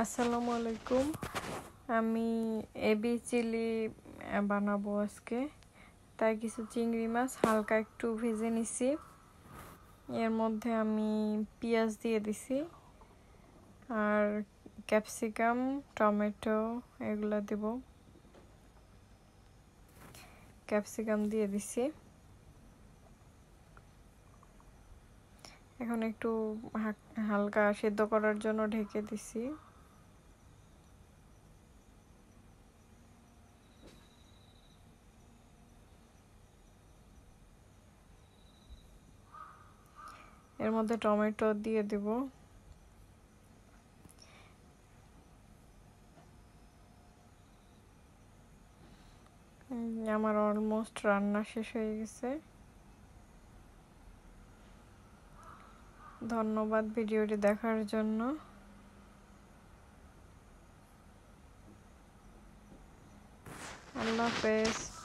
আসসালামু আলাইকুম আমি এবি চিলি বানাবো আজকে তাই কিছু চিংড়ি মাছ হালকা একটু ভেজে নিছি এর মধ্যে আমি পেঁয়াজ দিয়ে দিছি আর ক্যাপসিকাম টমেটো এগুলো দেব ক্যাপসিকাম দিয়ে দিছি এখন একটু হালকা সেদ্ধ করার জন্য ঢেকে দিছি এর মধ্যে টমেটো দিয়ে দেব আমার অলমোস্ট রান্না শেষ হয়ে গেছে ধন্যবাদ ভিডিওটি দেখার জন্য আল্লাহ হাফেজ